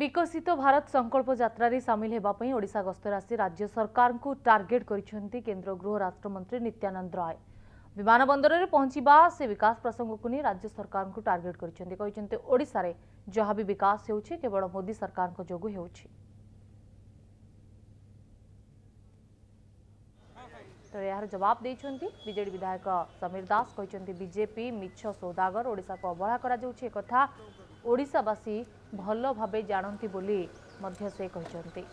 विकसित तो भारत संकल्प जात्रा सामिल शामिल होवापई ओडिसा आसी राज्य सरकार को टार्गेट करिछंती गृह राष्ट्रमंत्री नित्यानंद राय विमान बंदर रे पहुंचीबा से विकास प्रसंग को नी राज्य सरकार को टारगेट करिछंती कहिछंते भी विकास हेउछे मोदी सरकार को तो यार जवाब देछंती विधायक समीर दास कहिछंती बीजेपी मिच्छ सौदागर ओडा को अवहेला करा ओडावासी भल भाव जानती बोली से कहते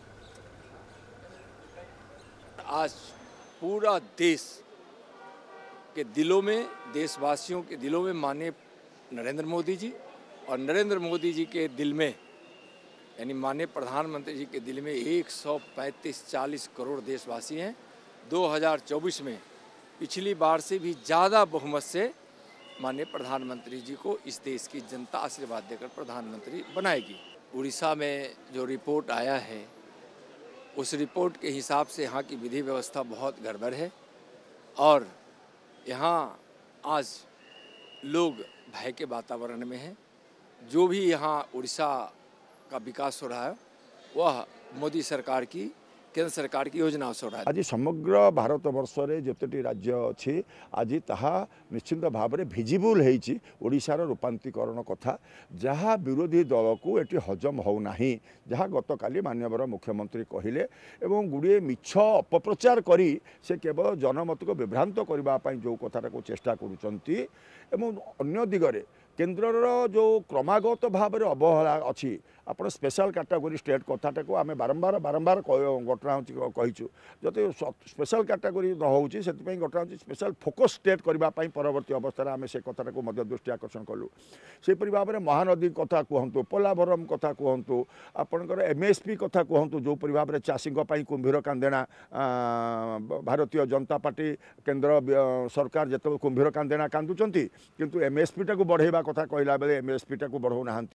आज पूरा देश के दिलों में देशवासियों के दिलों में माने नरेंद्र मोदी जी और नरेंद्र मोदी जी के दिल में यानी माननीय प्रधानमंत्री जी के दिल में 135-40 करोड़ देशवासी हैं 2024 में पिछली बार से भी ज़्यादा बहुमत से माननीय प्रधानमंत्री जी को इस देश की जनता आशीर्वाद देकर प्रधानमंत्री बनाएगी उड़ीसा में जो रिपोर्ट आया है उस रिपोर्ट के हिसाब से यहाँ की विधि व्यवस्था बहुत गड़बड़ है और यहाँ आज लोग भय के वातावरण में हैं जो भी यहाँ उड़ीसा का विकास हो रहा है वह मोदी सरकार की କେନ୍ଦ୍ର ସରକାର କି ଯୋଜନା ସେଗୁଡ଼ା ଆଜି ସମଗ୍ର ଭାରତ ବର୍ଷରେ ଯେତୋଟି ରାଜ୍ୟ ଅଛି ଆଜି ତାହା ନିଶ୍ଚିନ୍ତ ଭାବରେ ଭିଜିବୁଲ ହେଇଛି ଓଡ଼ିଶାର ରୂପାନ୍ତିକରଣ କଥା ଯାହା ବିରୋଧୀ ଦଳକୁ ଏଠି ହଜମ ହେଉନାହିଁ ଯାହା ଗତକାଲି ମାନ୍ୟବର ମୁଖ୍ୟମନ୍ତ୍ରୀ କହିଲେ ଏବଂ ଗୁଡ଼ିଏ ମିଛ ଅପପ୍ରଚାର କରି ସେ କେବଳ ଜନମତକୁ ବିଭ୍ରାନ୍ତ କରିବା ପାଇଁ ଯେଉଁ କଥାଟାକୁ ଚେଷ୍ଟା କରୁଛନ୍ତି ଏବଂ ଅନ୍ୟ ଦିଗରେ କେନ୍ଦ୍ରର ଯେଉଁ କ୍ରମାଗତ ଭାବରେ ଅବହେଳା ଅଛି ଆପଣ ସ୍ପେଶାଲ କାଟାଗୋରୀ ଷ୍ଟେଟ୍ କଥାଟାକୁ ଆମେ ବାରମ୍ବାର ବାରମ୍ବାର ଘଟଣା ହେଉଛି କହିଛୁ ଯଦି ସ୍ପେଶାଲ କାଟାଗୋରୀ ନ ହେଉଛି ସେଥିପାଇଁ ଘଟଣା ହେଉଛି ସ୍ପେଶାଲ ଫୋକସ୍ ଷ୍ଟେଟ୍ କରିବା ପାଇଁ ପରବର୍ତ୍ତୀ ଅବସ୍ଥାରେ ଆମେ ସେ କଥାଟାକୁ ମଧ୍ୟ ଦୃଷ୍ଟି ଆକର୍ଷଣ କଲୁ ସେହିପରି ଭାବରେ ମହାନଦୀ କଥା କୁହନ୍ତୁ ପୋଲାଭରମ କଥା କୁହନ୍ତୁ ଆପଣଙ୍କର ଏମ୍ଏସ୍ପି କଥା କୁହନ୍ତୁ ଯେଉଁପରି ଭାବରେ ଚାଷୀଙ୍କ ପାଇଁ କୁମ୍ଭୀର କାନ୍ଦେଣା ଭାରତୀୟ ଜନତା ପାର୍ଟି କେନ୍ଦ୍ର ସରକାର ଯେତେବେଳେ କୁମ୍ଭୀର କାନ୍ଦେଣା କାନ୍ଦୁଛନ୍ତି କିନ୍ତୁ ଏମ୍ଏସ୍ପିଟାକୁ ବଢ଼େଇବା कथा কইলা বলে एमएसपी টা কো বড়ু না হাঁ